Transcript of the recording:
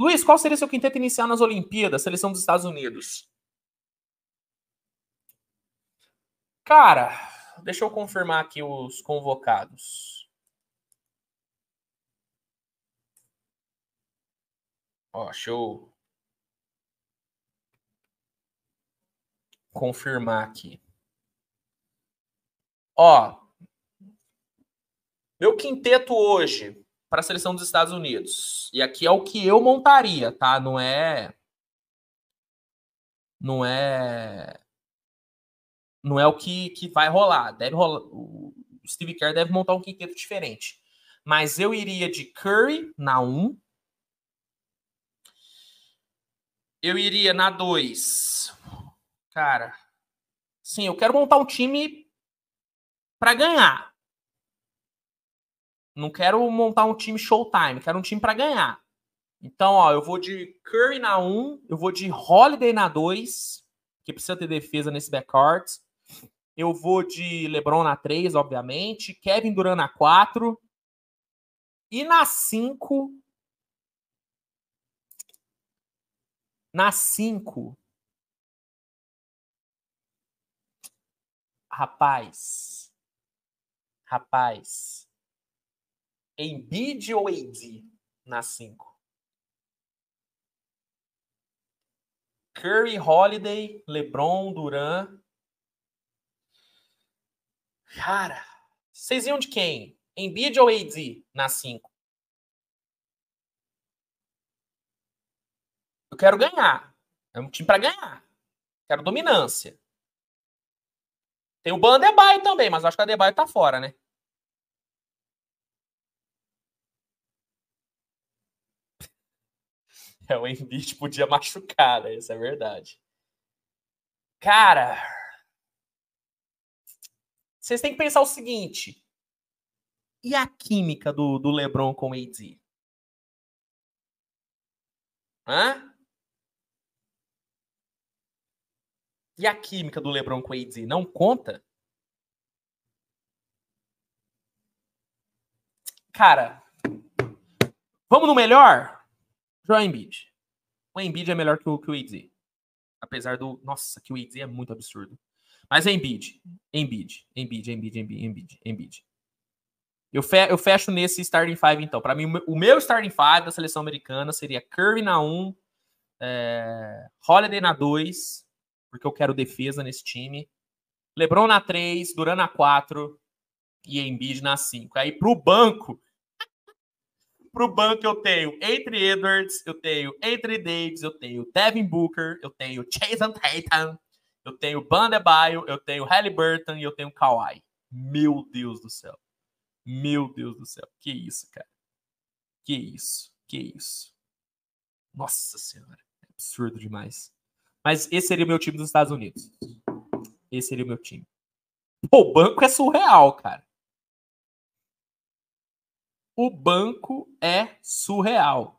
Luiz, qual seria seu quinteto inicial nas Olimpíadas, seleção dos Estados Unidos? Cara, deixa eu confirmar aqui os convocados. Ó, deixa eu confirmar aqui. Ó, meu quinteto hoje para a seleção dos Estados Unidos. E aqui é o que eu montaria, tá? Não é não é não é o que, que vai rolar. Deve rolar o Steve Kerr deve montar um quinteto diferente. Mas eu iria de Curry na 1. Um. Eu iria na 2. Cara, sim, eu quero montar um time para ganhar. Não quero montar um time showtime, quero um time para ganhar. Então, ó, eu vou de Curry na 1, eu vou de Holiday na 2, que precisa ter defesa nesse backcourt. Eu vou de LeBron na 3, obviamente, Kevin Durant na 4. E na 5 Na 5 Rapaz. Rapaz. Embiid ou AD na 5? Curry, Holiday, LeBron, Duran. Cara, vocês iam de quem? Embiid ou AD na 5? Eu quero ganhar. É um time para ganhar. Quero dominância. Tem o Bandebay também, mas acho que a Debay tá fora, né? É, o Embiid podia machucar, né? Isso é verdade. Cara, vocês têm que pensar o seguinte. E a química do, do LeBron com o AD? Hã? E a química do LeBron com o AD não conta? Cara, vamos no melhor? Joel Embiid. O Embiid é melhor que o, que o AD. Apesar do. Nossa, que o AD é muito absurdo. Mas é Embiid. Embiid. Embiid, Embiid, Embiid, Embiid, Embiid. Eu, fe, eu fecho nesse starting five, então. Para mim, o meu starting five da seleção americana seria Curry na 1, um, é, Holiday na 2, porque eu quero defesa nesse time. LeBron na 3, Duran na 4 e Embiid na 5. Aí pro banco, pro banco eu tenho entre Edwards, eu tenho entre Davis, eu tenho Devin Booker, eu tenho Jason Tatum, eu tenho Bandebaio, eu tenho Halliburton e eu tenho Kawhi. Meu Deus do céu. Meu Deus do céu. Que isso, cara. Que isso. Que isso. Nossa Senhora. É absurdo demais. Mas esse seria o meu time dos Estados Unidos. Esse seria o meu time. Pô, o banco é surreal, cara o banco é surreal.